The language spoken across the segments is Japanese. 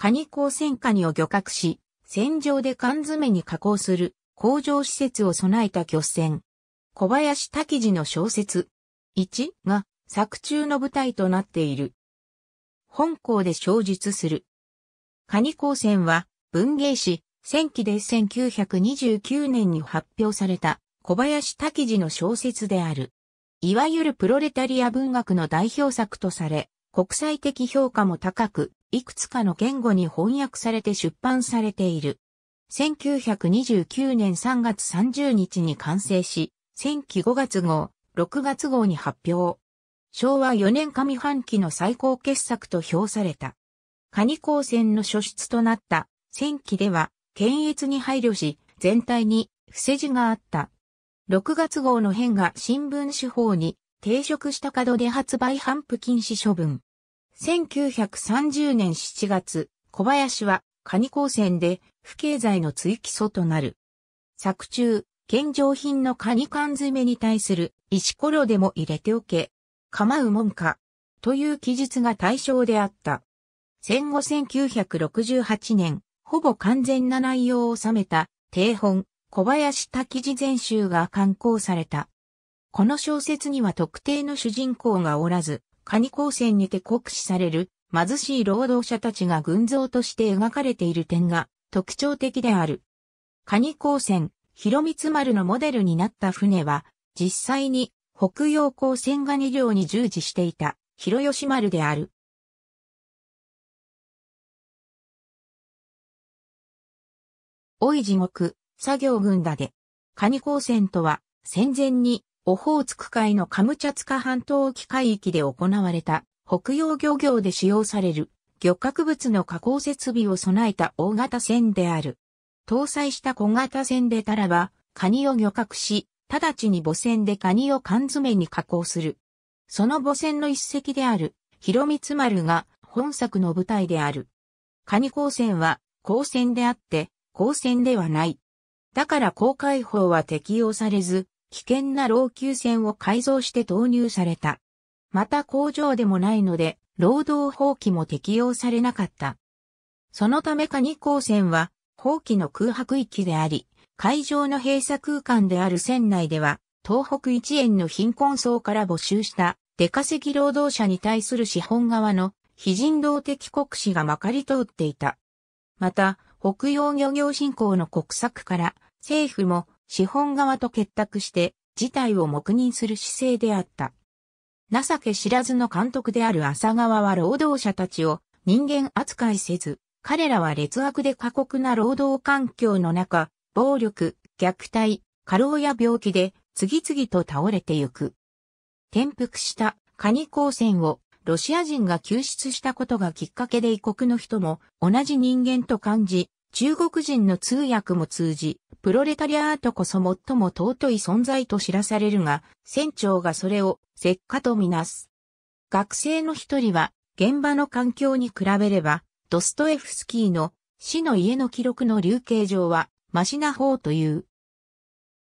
カニ光線カニを漁獲し、船上で缶詰に加工する工場施設を備えた漁船。小林滝次の小説1が作中の舞台となっている。本校で小述する。カニ光船は文芸誌戦記で1929年に発表された小林滝次の小説である。いわゆるプロレタリア文学の代表作とされ、国際的評価も高く、いくつかの言語に翻訳されて出版されている。1929年3月30日に完成し、戦期5月号、6月号に発表。昭和4年上半期の最高傑作と評された。カニ高専の初出となった戦期では、検閲に配慮し、全体に伏せ字があった。6月号の編が新聞手法に抵触した角で発売反布禁止処分。1930年7月、小林は、カニ高専で、不経済の追起訴となる。作中、健常品のカニ缶詰に対する、石ころでも入れておけ、構うもんか、という記述が対象であった。戦後1968年、ほぼ完全な内容を収めた、定本、小林滝字全集が刊行された。この小説には特定の主人公がおらず、蟹高専にて酷使される貧しい労働者たちが群像として描かれている点が特徴的である。蟹高専、広光丸のモデルになった船は、実際に北洋高専ガニ漁に従事していた広吉丸である。おい地獄、作業軍だで。蟹高専とは、戦前にオホーツク海のカムチャツカ半島沖海域で行われた北洋漁業で使用される漁獲物の加工設備を備えた大型船である。搭載した小型船でたらば、カニを漁獲し、直ちに母船でカニを缶詰に加工する。その母船の一隻である、広光丸が本作の舞台である。カニ光船は、光線であって、光線ではない。だから公開法は適用されず、危険な老朽船を改造して投入された。また工場でもないので、労働放棄も適用されなかった。そのためカニ高船は、放棄の空白域であり、会場の閉鎖空間である船内では、東北一円の貧困層から募集した出稼ぎ労働者に対する資本側の非人道的国士がまかり通っていた。また、北洋漁業振興の国策から政府も資本側と結託して事態を黙認する姿勢であった。情け知らずの監督である浅川は労働者たちを人間扱いせず、彼らは劣悪で過酷な労働環境の中、暴力、虐待、過労や病気で次々と倒れてゆく。転覆したカニ光線をロシア人が救出したことがきっかけで異国の人も同じ人間と感じ、中国人の通訳も通じ、プロレタリアートこそ最も尊い存在と知らされるが、船長がそれを、石化とみなす。学生の一人は、現場の環境に比べれば、ドストエフスキーの死の家の記録の流刑上は、マシな方という。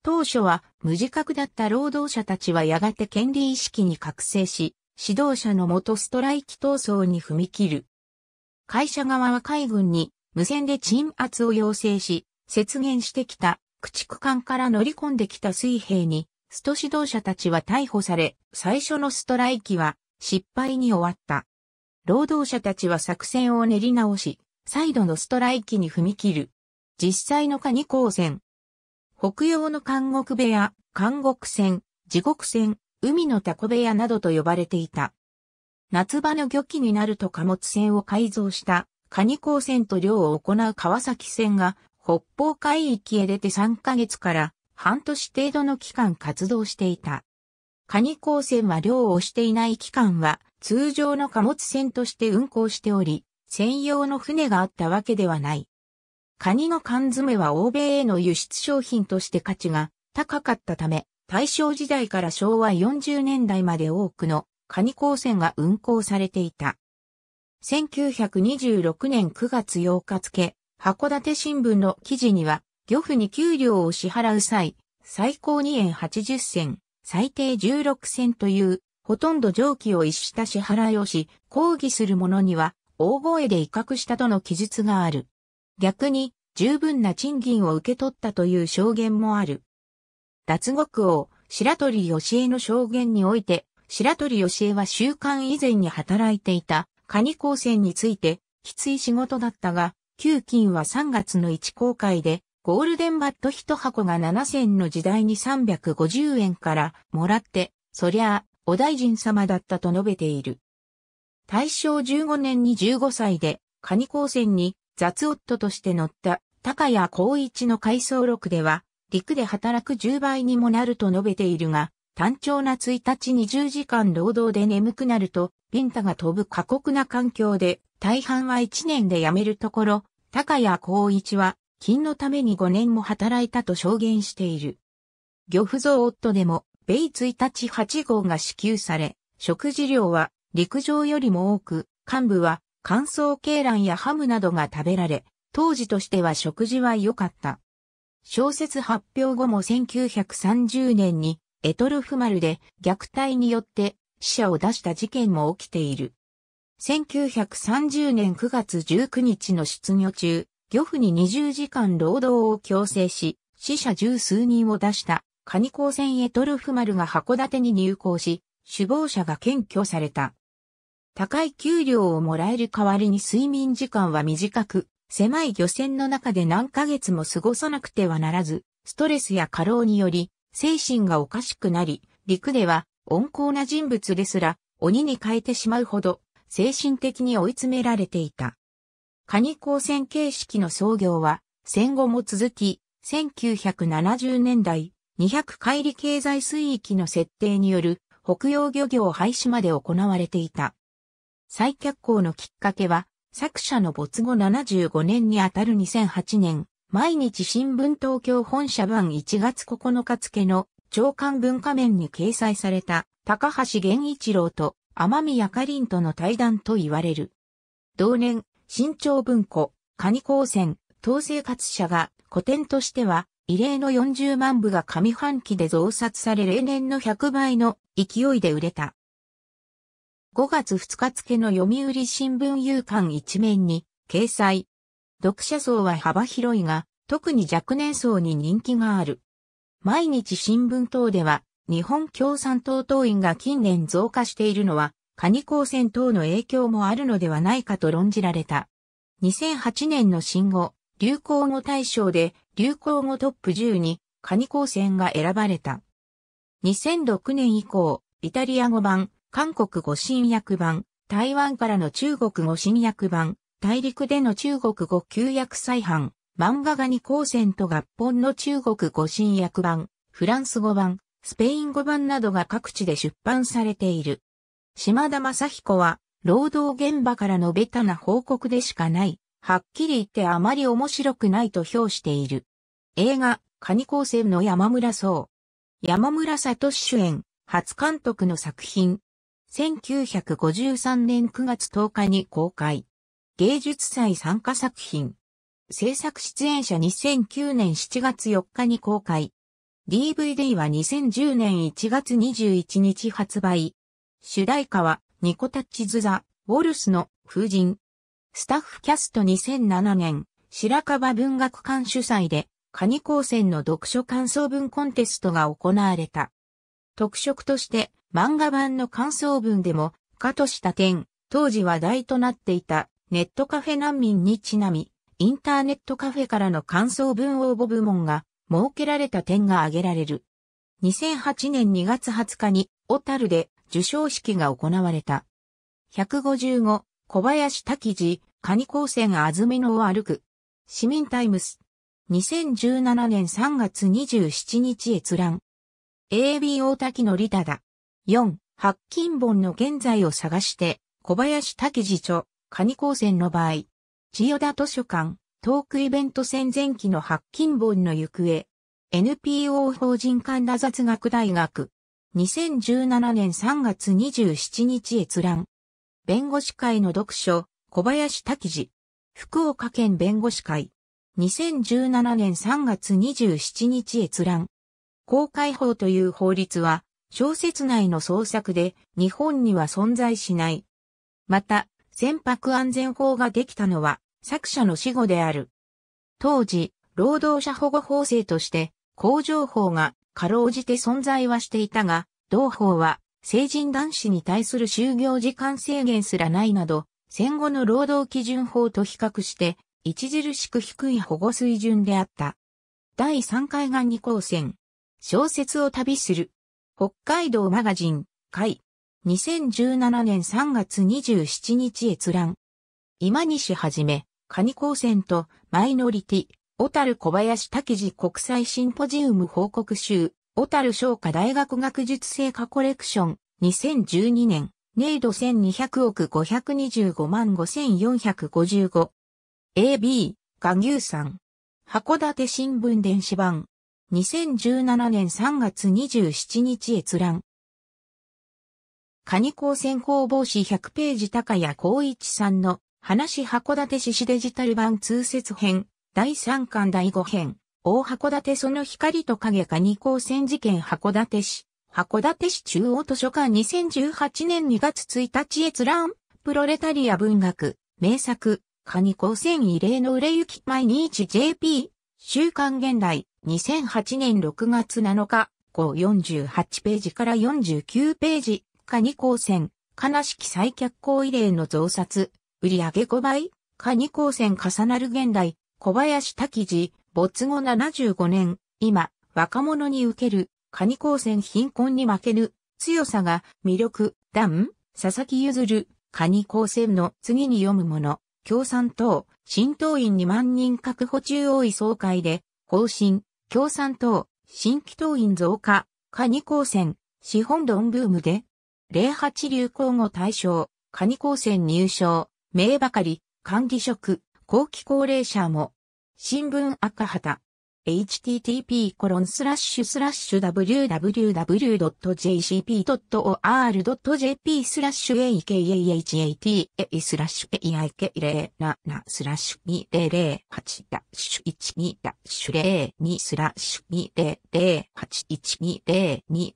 当初は無自覚だった労働者たちはやがて権利意識に覚醒し、指導者のもとストライキ闘争に踏み切る。会社側は海軍に無線で鎮圧を要請し、雪原してきた駆逐艦から乗り込んできた水兵に、スト指導者たちは逮捕され、最初のストライキは失敗に終わった。労働者たちは作戦を練り直し、再度のストライキに踏み切る。実際のカニ光線。北洋の監獄部屋、監獄船、地獄船、海のタコ部屋などと呼ばれていた。夏場の漁期になると貨物船を改造したカニ港船と漁を行う川崎船が北方海域へ出て3ヶ月から半年程度の期間活動していた。カニ港船は漁をしていない期間は通常の貨物船として運航しており、専用の船があったわけではない。カニの缶詰は欧米への輸出商品として価値が高かったため、大正時代から昭和40年代まで多くのカニ鉱船が運航されていた。1926年9月8日付、函館新聞の記事には、漁夫に給料を支払う際、最高2円80銭、最低16銭という、ほとんど上記を逸した支払いをし、抗議する者には、大声で威嚇したとの記述がある。逆に、十分な賃金を受け取ったという証言もある。脱獄王、白鳥義恵の証言において、白鳥義恵は週刊以前に働いていたカニ光線について、きつい仕事だったが、旧金は3月の1公開で、ゴールデンバット一箱が7000の時代に350円からもらって、そりゃあ、お大臣様だったと述べている。大正15年に15歳で、カニ光線に雑夫として乗った高谷光一の回想録では、陸で働く10倍にもなると述べているが、単調な1日20時間労働で眠くなると、ビンタが飛ぶ過酷な環境で、大半は1年で辞めるところ、高谷光一は、金のために5年も働いたと証言している。漁夫像夫でも、米1日8号が支給され、食事量は陸上よりも多く、幹部は乾燥鶏卵やハムなどが食べられ、当時としては食事は良かった。小説発表後も1930年にエトルフ丸で虐待によって死者を出した事件も起きている。1930年9月19日の出業中、漁夫に20時間労働を強制し、死者十数人を出したカニ港船エトルフ丸が函館に入港し、首謀者が検挙された。高い給料をもらえる代わりに睡眠時間は短く、狭い漁船の中で何ヶ月も過ごさなくてはならず、ストレスや過労により、精神がおかしくなり、陸では温厚な人物ですら鬼に変えてしまうほど精神的に追い詰められていた。カニ光線形式の創業は戦後も続き、1970年代200海里経済水域の設定による北洋漁業廃止まで行われていた。再脚光のきっかけは作者の没後75年にあたる2008年、毎日新聞東京本社版1月9日付の長官文化面に掲載された高橋源一郎と天宮かりんとの対談と言われる。同年、新潮文庫、カニ高専、東生活者が古典としては異例の40万部が上半期で増刷され例年の100倍の勢いで売れた。5月2日付の読売新聞夕刊一面に掲載、読者層は幅広いが、特に若年層に人気がある。毎日新聞等では、日本共産党党員が近年増加しているのは、カニ光線等の影響もあるのではないかと論じられた。2008年の新語、流行語大賞で流行語トップ10にカニ光線が選ばれた。2006年以降、イタリア語版、韓国語新訳版、台湾からの中国語新訳版、大陸での中国語旧約再版、漫画が二光線と合本の中国語新訳版、フランス語版、スペイン語版などが各地で出版されている。島田正彦は、労働現場からのベタな報告でしかない、はっきり言ってあまり面白くないと評している。映画、カニ光線の山村荘。山村聡主演、初監督の作品。1953年9月10日に公開。芸術祭参加作品。制作出演者2009年7月4日に公開。DVD は2010年1月21日発売。主題歌は、ニコタッチズザ・ウォルスの風神。スタッフキャスト2007年、白樺文学館主催で、カニ高専の読書感想文コンテストが行われた。特色として、漫画版の感想文でも、かとした点、当時話題となっていた、ネットカフェ難民にちなみ、インターネットカフェからの感想文応募部門が設けられた点が挙げられる。2008年2月20日に、小樽で受賞式が行われた。155、小林滝次、カニ高専あずめのを歩く。市民タイムス。2017年3月27日閲覧。a b 大滝のリタだ。4、白金本の現在を探して、小林滝次著。カニ高専の場合、千代田図書館、トークイベント戦前期の白金本の行方、NPO 法人神田雑学大学、2017年3月27日閲覧、弁護士会の読書、小林滝次、福岡県弁護士会、2017年3月27日閲覧、公開法という法律は、小説内の創作で日本には存在しない。また、船舶安全法ができたのは作者の死後である。当時、労働者保護法制として工場法がかろうじて存在はしていたが、同法は成人男子に対する就業時間制限すらないなど、戦後の労働基準法と比較して著しく低い保護水準であった。第3回が2光線。小説を旅する。北海道マガジン、会。2017年3月27日閲覧。今西はじめ、カニ高専とマイノリティ、小樽小林滝次国際シンポジウム報告集、小樽商科大学学術成果コレクション、2012年、ネイド1200億525万5455。AB、ガ牛さん。函館新聞電子版。2017年3月27日閲覧。カニ光線工房紙100ページ高谷光一さんの話函館市市デジタル版通説編、第3巻第5編、大函館その光と影カニ光線事件函館市、函館市中央図書館2018年2月1日閲覧、プロレタリア文学、名作、カニ光線異例の売れ行き毎日 JP、週刊現代、2008年6月7日、548ページから49ページ、下2高線、悲しき再脚光異例の増刷、売上げ5倍、下2高線重なる現代、小林滝次、没後75年、今、若者に受ける、下2高線貧困に負けぬ、強さが魅力、段、佐々木譲る、下2高線の次に読むもの、共産党、新党員2万人確保中央位総会で、更新、共産党、新規党員増加、下2高線、資本論ブームで、零八流行語大賞、カニ高専入賞、名ばかり、管理職、後期高齢者も、新聞赤旗。http://www.jcp.or.jp スラッシュ akahata スラッシュ aik077 スラッシュ2008ダッシュ12ダッシュ02スラッシュ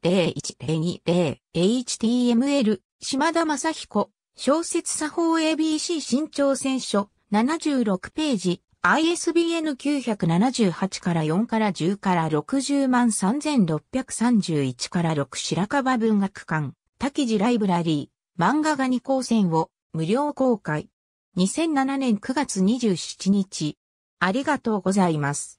200812020102 html 島田正彦小説作法 ABC 新潮選書76ページ ISBN 978から4から10から60万3631から6白樺文学館、滝地ライブラリー、漫画が2光線を無料公開。2007年9月27日。ありがとうございます。